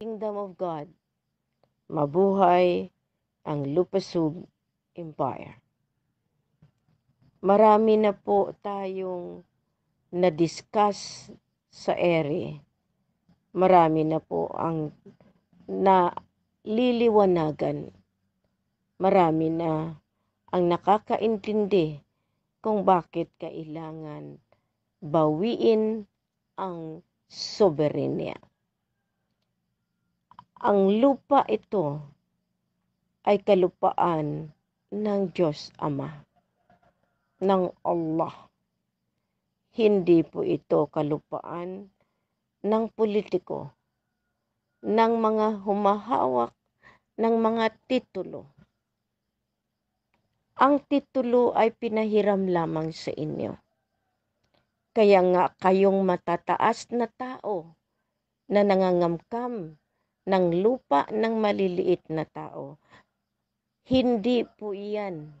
Kingdom of God. Mabuhay ang Lupasub Empire. Marami na po tayong na-discuss sa ere. Marami na po ang naliliwanagan. Marami na ang nakakaintindi kung bakit kailangan bawiin ang soberenya ang lupa ito ay kalupaan ng Diyos Ama, ng Allah. Hindi po ito kalupaan ng politiko, ng mga humahawak ng mga titulo. Ang titulo ay pinahiram lamang sa inyo. Kaya nga kayong matataas na tao na nangangamkam ng lupa ng maliliit na tao. Hindi po iyan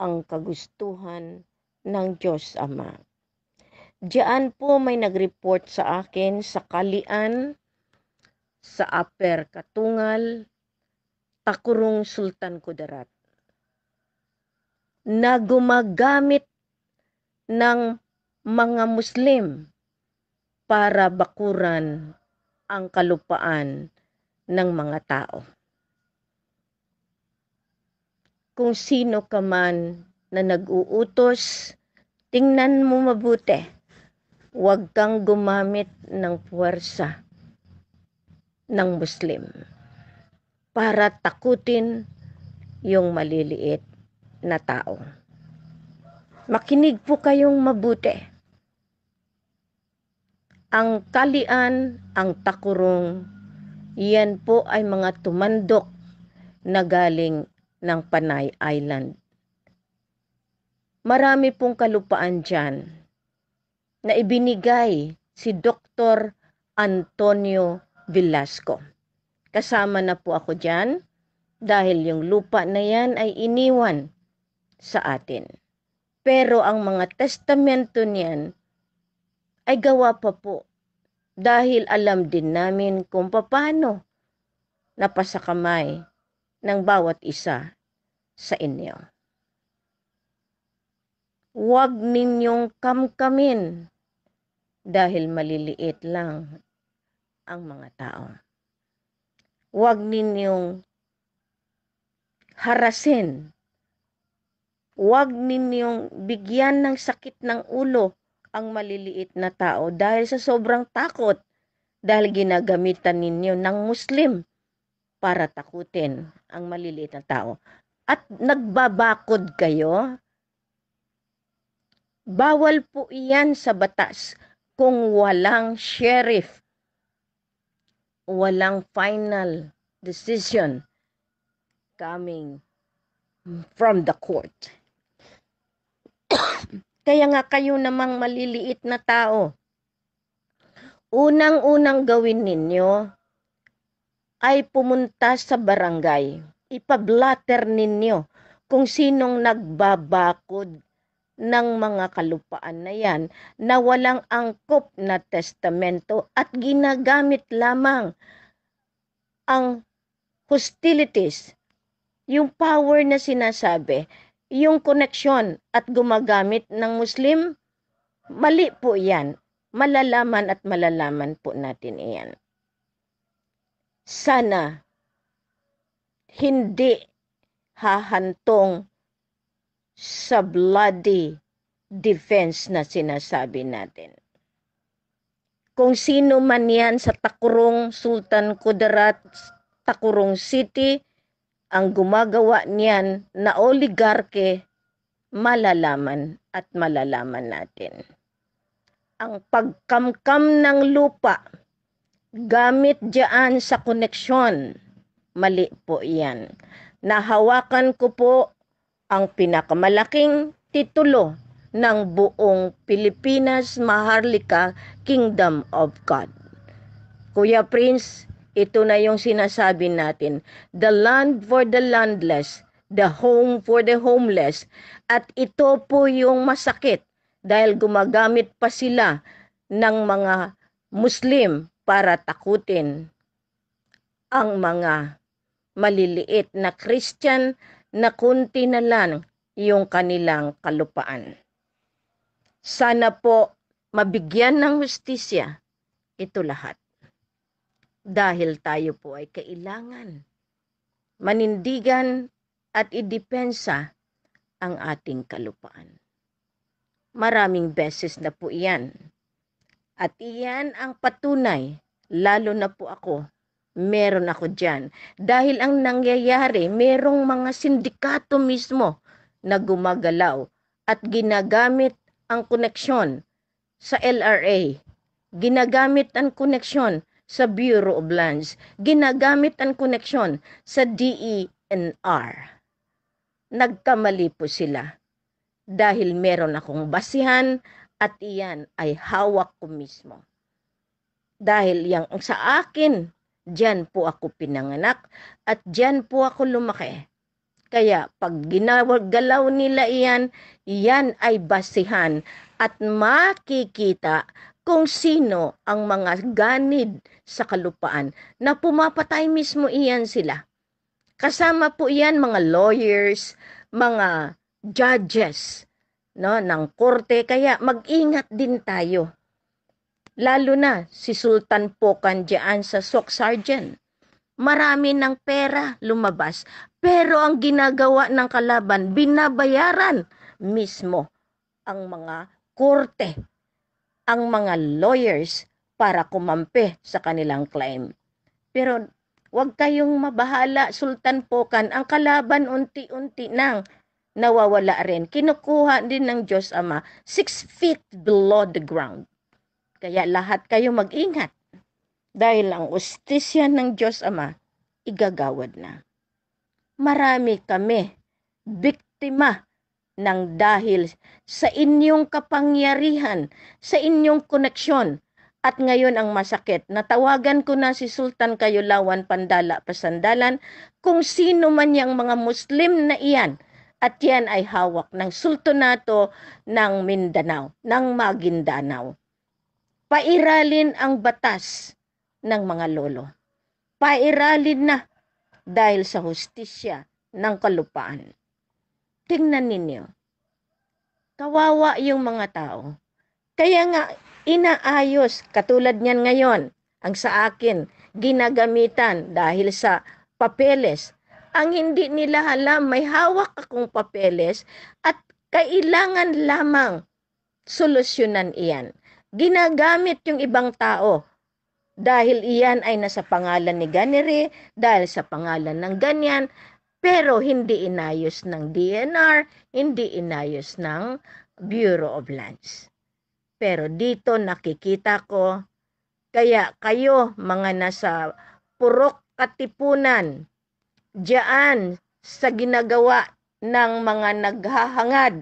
ang kagustuhan ng Diyos Ama. Diyan po may nag-report sa akin sa Kalian, sa Upper Katungal, Takurong Sultan Kudarat na gumagamit ng mga Muslim para bakuran ang kalupaan ng mga tao. Kung sino ka man na nag-uutos, tingnan mo mabuti. Huwag kang gumamit ng puwersa ng Muslim para takutin yung maliliit na tao. Makinig po kayong mabuti ang kalian, ang takurong, iyan po ay mga tumandok na galing ng Panay Island. Marami pong kalupaan dyan na ibinigay si Dr. Antonio Velasco. Kasama na po ako dyan dahil yung lupa na yan ay iniwan sa atin. Pero ang mga testamento niyan ay gawa pa po dahil alam din namin kung paano napasakamay ng bawat isa sa inyo. Huwag ninyong kamkamin dahil maliliit lang ang mga tao. Huwag ninyong harasin. Huwag ninyong bigyan ng sakit ng ulo ang maliliit na tao dahil sa sobrang takot dahil ginagamitan ninyo ng Muslim para takutin ang maliliit na tao. At nagbabakod kayo, bawal po iyan sa batas kung walang sheriff, walang final decision coming from the court. Kaya nga kayo namang maliliit na tao, unang-unang gawin ninyo ay pumunta sa barangay. Ipablatter ninyo kung sinong nagbabakod ng mga kalupaan na yan na walang angkop na testamento at ginagamit lamang ang hostilities, yung power na sinasabi yung koneksyon at gumagamit ng Muslim, mali po yan. Malalaman at malalaman po natin iyan. Sana hindi hahantong sa bloody defense na sinasabi natin. Kung sino man yan sa Takurong Sultan Kudarat, Takurong City, ang gumagawa niyan na oligarke malalaman at malalaman natin. Ang pagkamkam ng lupa gamit diyan sa koneksyon, mali po iyan. Nahawakan ko po ang pinakamalaking titulo ng buong Pilipinas Maharlika Kingdom of God. Kuya Prince, ito na yung sinasabi natin. The land for the landless, the home for the homeless. At ito po yung masakit dahil gumagamit pa sila ng mga Muslim para takutin ang mga maliliit na Christian na kunti na lang yung kanilang kalupaan. Sana po mabigyan ng hustisya ito lahat dahil tayo po ay kailangan manindigan at idepensa ang ating kalupaan. Maraming beses na po iyan. At iyan ang patunay, lalo na po ako, meron ako dyan. Dahil ang nangyayari, merong mga sindikato mismo na gumagalaw at ginagamit ang koneksyon sa LRA. Ginagamit ang koneksyon sa Bureau of Lands. Ginagamit ang koneksyon sa DENR. Nagkamali po sila dahil meron akong basihan at iyan ay hawak ko mismo. Dahil yang sa akin, diyan po ako pinanganak at diyan po ako lumaki. Kaya pag ginagalaw nila iyan, iyan ay basihan at makikita kung sino ang mga ganid sa kalupaan na pumapatay mismo iyan sila. Kasama po iyan mga lawyers, mga judges no, ng korte. Kaya mag-ingat din tayo. Lalo na si Sultan Pokan diyan sa SOC Sergeant. Marami ng pera lumabas. Pero ang ginagawa ng kalaban, binabayaran mismo ang mga korte ang mga lawyers para kumampi sa kanilang claim. Pero wag kayong mabahala, Sultan Pokan. Ang kalaban unti-unti nang nawawala rin. Kinukuha din ng Diyos Ama six feet below the ground. Kaya lahat kayo mag-ingat dahil ang ustisya ng Diyos Ama igagawad na. Marami kami biktima ng dahil sa inyong kapangyarihan, sa inyong koneksyon. At ngayon ang masakit, natawagan ko na si Sultan Kayulawan Pandala Pasandalan kung sino man yang mga Muslim na iyan at yan ay hawak ng sultanato ng Mindanao, ng Maguindanao. Pairalin ang batas ng mga lolo. Pairalin na dahil sa hustisya ng kalupaan. Tingnan ninyo, Kawawa yung mga tao. Kaya nga, inaayos katulad niyan ngayon ang sa akin ginagamitan dahil sa papeles. Ang hindi nila alam, may hawak akong papeles at kailangan lamang solusyonan iyan. Ginagamit yung ibang tao dahil iyan ay nasa pangalan ni Ganere, dahil sa pangalan ng ganyan, pero hindi inayos ng DNR, hindi inayos ng Bureau of Lands. Pero dito nakikita ko, kaya kayo mga nasa purok katipunan, diyan sa ginagawa ng mga naghahangad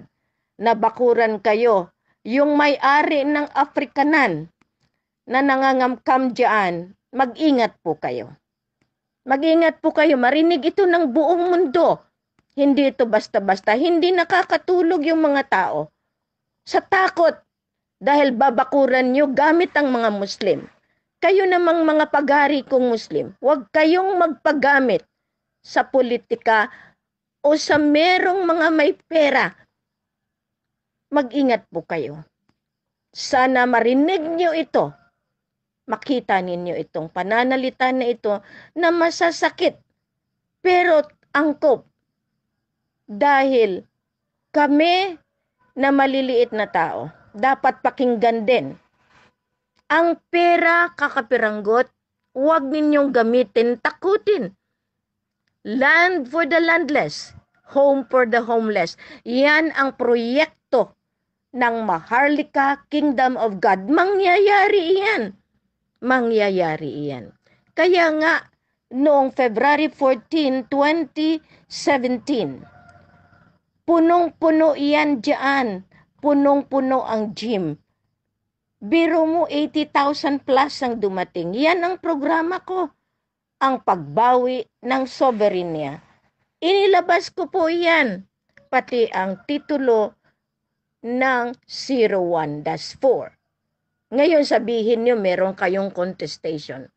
na bakuran kayo, yung may-ari ng Afrikanan na nangangamkam diyan, mag-ingat po kayo. Mag-ingat po kayo, marinig ito ng buong mundo. Hindi ito basta-basta, hindi nakakatulog yung mga tao. Sa takot, dahil babakuran nyo gamit ang mga Muslim. Kayo namang mga pagari kong Muslim, huwag kayong magpagamit sa politika o sa merong mga may pera. Mag-ingat po kayo. Sana marinig nyo ito makita ninyo itong pananalita na ito na masasakit pero angkop dahil kami na maliliit na tao dapat pakinggan din ang pera kakapiranggot huwag ninyong gamitin takutin land for the landless home for the homeless yan ang proyekto ng Maharlika Kingdom of God mangyayari iyan mangyayari iyan. Kaya nga, noong February 14, 2017, punong-puno iyan dyan. Punong-puno ang gym. Biro mo 80,000 plus ang dumating. Yan ang programa ko. Ang pagbawi ng soberanya. Inilabas ko po yan. Pati ang titulo ng 01-4. Ngayon sabihin niyo meron kayong contestation.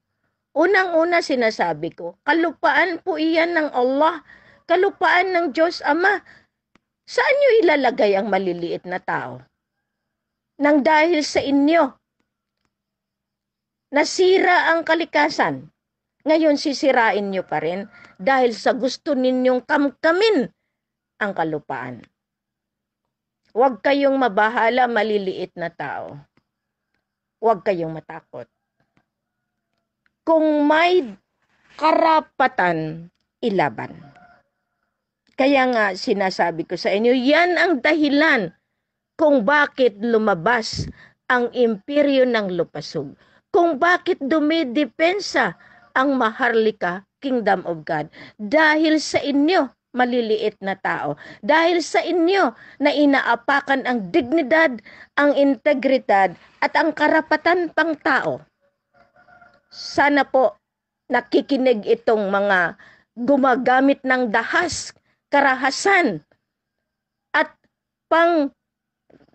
Unang-una sinasabi ko, kalupaan po iyan ng Allah, kalupaan ng Diyos Ama. Saan niyo ilalagay ang maliliit na tao? Nang dahil sa inyo, nasira ang kalikasan. Ngayon sisirain niyo pa rin dahil sa gusto ninyong kamkamin ang kalupaan. Huwag kayong mabahala maliliit na tao huwag kayong matakot. Kung may karapatan, ilaban. Kaya nga sinasabi ko sa inyo, yan ang dahilan kung bakit lumabas ang imperyo ng lupasog. Kung bakit dumidepensa ang Maharlika Kingdom of God. Dahil sa inyo, maliliit na tao. Dahil sa inyo na inaapakan ang dignidad, ang integridad, at ang karapatan pang tao. Sana po nakikinig itong mga gumagamit ng dahas, karahasan, at pang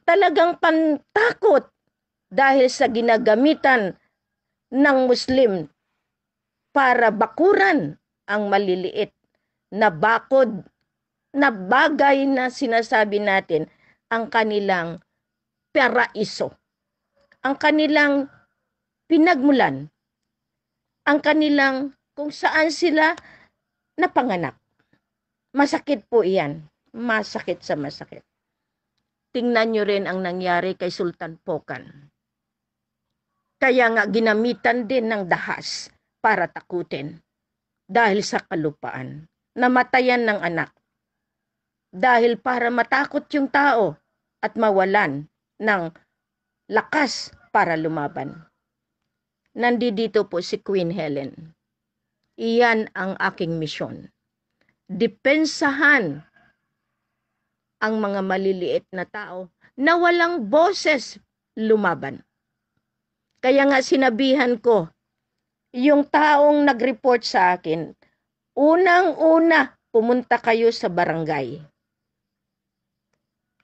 talagang pantakot dahil sa ginagamitan ng Muslim para bakuran ang maliliit na bakod na bagay na sinasabi natin ang kanilang paraiso, ang kanilang pinagmulan, ang kanilang kung saan sila napanganak. Masakit po iyan. Masakit sa masakit. Tingnan nyo rin ang nangyari kay Sultan Pokan. Kaya nga ginamitan din ng dahas para takutin dahil sa kalupaan namatayan ng anak. Dahil para matakot yung tao at mawalan ng lakas para lumaban. Nandito po si Queen Helen. Iyan ang aking misyon. Depensahan ang mga maliliit na tao na walang boses lumaban. Kaya nga sinabihan ko, yung taong nag-report sa akin, Unang-una, pumunta kayo sa barangay.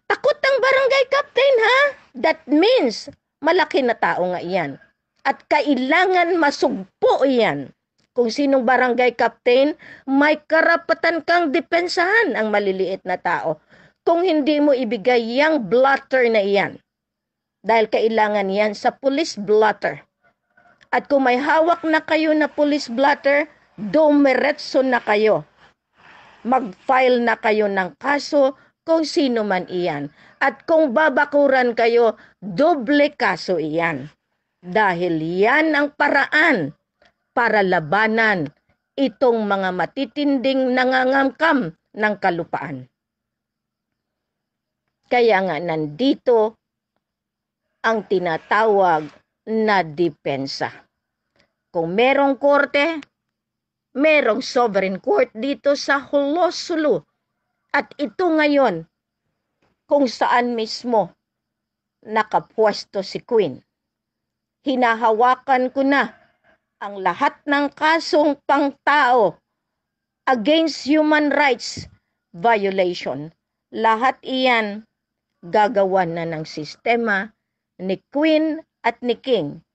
Takot ang barangay captain ha? That means, malaki na tao nga iyan. At kailangan masugpo iyan. Kung sinong barangay captain, may karapatan kang depensahan ang maliliit na tao. Kung hindi mo ibigay yung blotter na iyan. Dahil kailangan yan sa police blotter. At kung may hawak na kayo na police blotter, dumiretso na kayo. Mag-file na kayo ng kaso kung sino man iyan. At kung babakuran kayo, doble kaso iyan. Dahil yan ang paraan para labanan itong mga matitinding nangangamkam ng kalupaan. Kaya nga nandito ang tinatawag na depensa. Kung merong korte, merong sovereign court dito sa Hulosulu. At ito ngayon kung saan mismo nakapwesto si Queen. Hinahawakan ko na ang lahat ng kasong pangtao against human rights violation. Lahat iyan gagawan na ng sistema ni Queen at ni King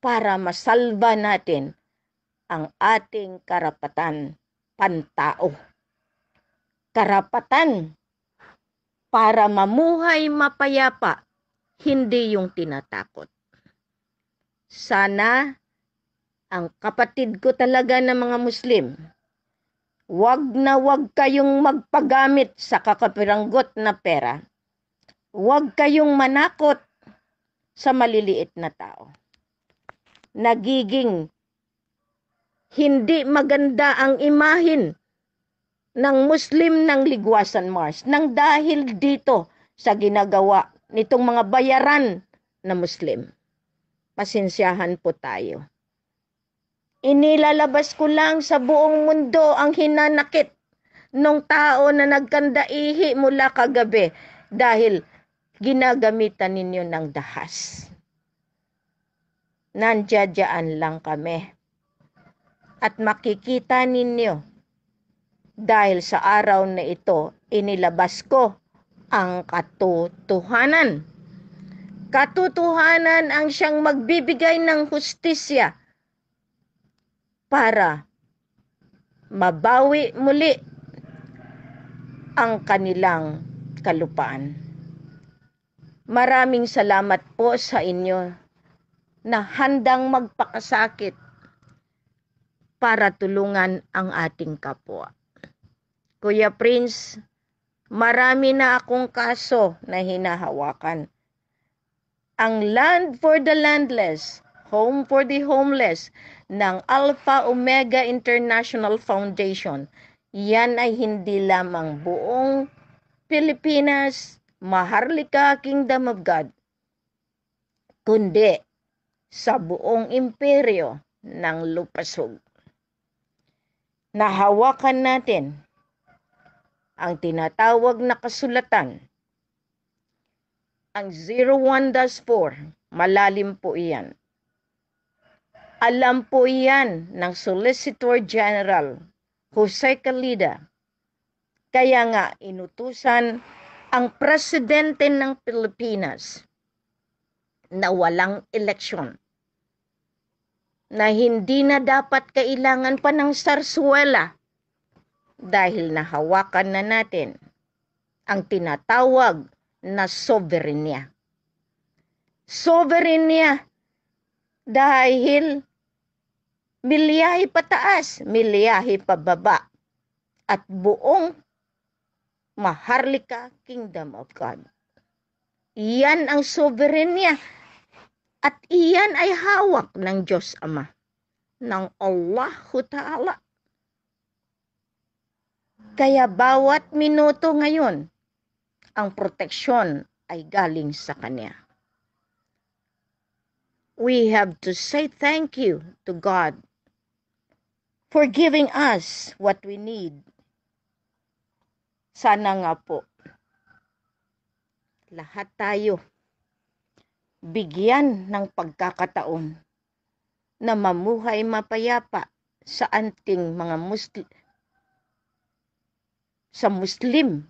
para masalba natin ang ating karapatan pantao. Karapatan para mamuhay mapayapa, hindi yung tinatakot. Sana ang kapatid ko talaga ng mga Muslim, wag na wag kayong magpagamit sa kakapiranggot na pera. Wag kayong manakot sa maliliit na tao. Nagiging hindi maganda ang imahin ng Muslim ng Ligwasan Mars nang dahil dito sa ginagawa nitong mga bayaran na Muslim. Pasinsyahan po tayo. Inilalabas ko lang sa buong mundo ang hinanakit ng tao na nagkandaihi mula kagabi dahil ginagamitan ninyo ng dahas. Nandiyadyaan lang kami at makikita ninyo. Dahil sa araw na ito, inilabas ko ang katotohanan. Katotohanan ang siyang magbibigay ng hustisya para mabawi muli ang kanilang kalupaan. Maraming salamat po sa inyo na handang magpakasakit para tulungan ang ating kapwa. Kuya Prince, marami na akong kaso na hinahawakan. Ang Land for the Landless, Home for the Homeless ng Alpha Omega International Foundation. Yan ay hindi lamang buong Pilipinas, Maharlika Kingdom of God, kundi sa buong imperyo ng lupasog na hawakan natin ang tinatawag na kasulatan. Ang 01-4, malalim po iyan. Alam po iyan ng Solicitor General Jose Calida. Kaya nga inutusan ang presidente ng Pilipinas na walang eleksyon na hindi na dapat kailangan pa ng sarsuela dahil nahawakan na natin ang tinatawag na soberenya. Soberenya dahil milyahe pataas, milyahe pababa at buong Maharlika Kingdom of God. Iyan ang soberenya at iyan ay hawak ng Diyos Ama, ng Allahu Ta'ala. Kaya bawat minuto ngayon, ang proteksyon ay galing sa Kanya. We have to say thank you to God for giving us what we need. Sana nga po, lahat tayo bigyan ng pagkakataon na mamuhay mapayapa sa anting mga Muslim sa Muslim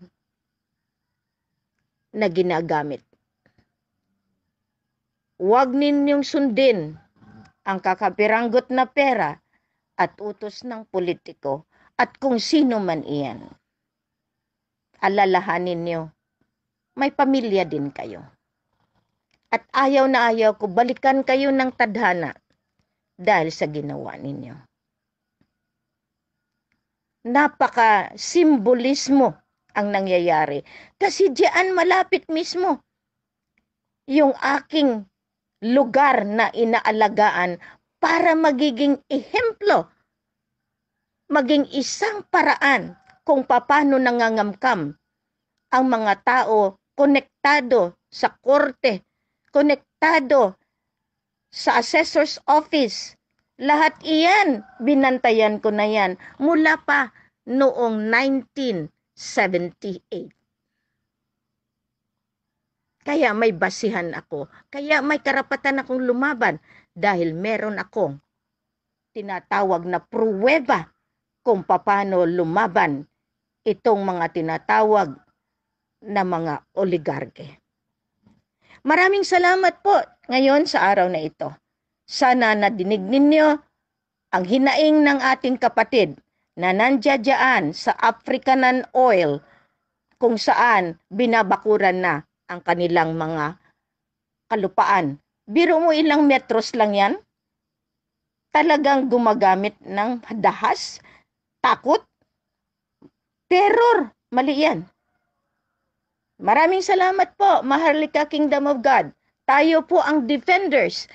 na ginagamit. Huwag ninyong sundin ang kakapiranggot na pera at utos ng politiko at kung sino man iyan. Alalahanin niyo, may pamilya din kayo at ayaw na ayaw ko balikan kayo ng tadhana dahil sa ginawa ninyo. Napaka simbolismo ang nangyayari kasi diyan malapit mismo yung aking lugar na inaalagaan para magiging ehemplo, maging isang paraan kung paano nangangamkam ang mga tao konektado sa korte konektado sa assessor's office. Lahat iyan, binantayan ko na yan mula pa noong 1978. Kaya may basihan ako. Kaya may karapatan akong lumaban dahil meron akong tinatawag na pruweba kung paano lumaban itong mga tinatawag na mga oligarke. Maraming salamat po ngayon sa araw na ito. Sana nadinig ninyo ang hinaing ng ating kapatid na nandiyadyaan sa Africanan Oil kung saan binabakuran na ang kanilang mga kalupaan. Biro mo ilang metros lang yan? Talagang gumagamit ng dahas, takot, terror. Mali yan. Maraming salamat po, Maharlika Kingdom of God. Tayo po ang defenders